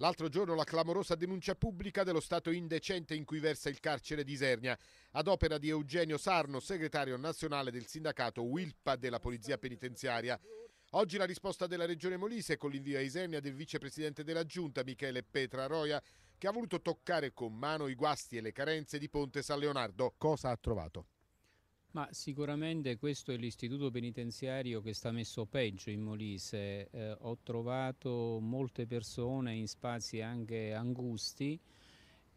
L'altro giorno la clamorosa denuncia pubblica dello stato indecente in cui versa il carcere di Isernia, ad opera di Eugenio Sarno, segretario nazionale del sindacato Wilpa della Polizia Penitenziaria. Oggi la risposta della Regione Molise con l'invio a Isernia del vicepresidente della Giunta Michele Petra Petraroia, che ha voluto toccare con mano i guasti e le carenze di Ponte San Leonardo. Cosa ha trovato? Ma sicuramente questo è l'istituto penitenziario che sta messo peggio in Molise. Eh, ho trovato molte persone in spazi anche angusti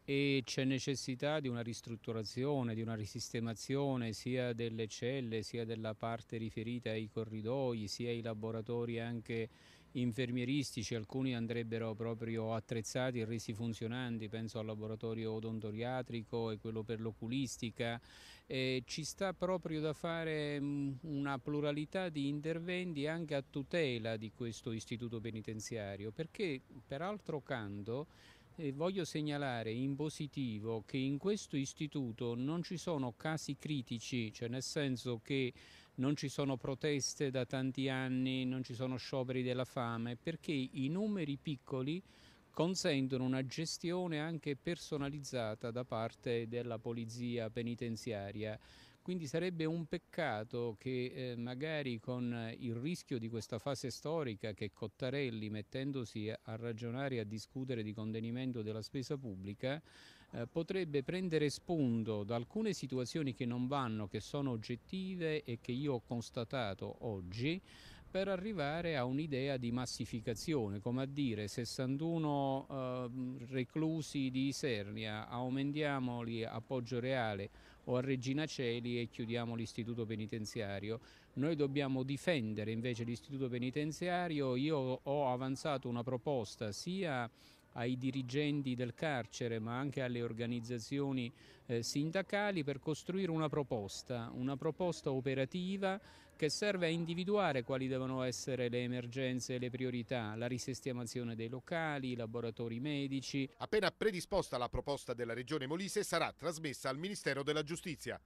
e c'è necessità di una ristrutturazione, di una risistemazione sia delle celle, sia della parte riferita ai corridoi, sia ai laboratori anche infermieristici, alcuni andrebbero proprio attrezzati e resi funzionanti, penso al laboratorio odontoriatrico e quello per l'oculistica. ci sta proprio da fare mm, una pluralità di interventi anche a tutela di questo istituto penitenziario, perché peraltro canto e voglio segnalare in positivo che in questo istituto non ci sono casi critici, cioè nel senso che non ci sono proteste da tanti anni, non ci sono scioperi della fame, perché i numeri piccoli consentono una gestione anche personalizzata da parte della polizia penitenziaria. Quindi sarebbe un peccato che eh, magari con il rischio di questa fase storica che Cottarelli, mettendosi a ragionare e a discutere di contenimento della spesa pubblica, eh, potrebbe prendere spunto da alcune situazioni che non vanno, che sono oggettive e che io ho constatato oggi, per arrivare a un'idea di massificazione, come a dire 61 eh, reclusi di Isernia, aumentiamoli a Poggio Reale o a Regina Celi e chiudiamo l'istituto penitenziario. Noi dobbiamo difendere invece l'istituto penitenziario, io ho avanzato una proposta sia ai dirigenti del carcere ma anche alle organizzazioni eh, sindacali per costruire una proposta, una proposta operativa che serve a individuare quali devono essere le emergenze e le priorità, la risistemazione dei locali, i laboratori medici. Appena predisposta la proposta della Regione Molise sarà trasmessa al Ministero della Giustizia.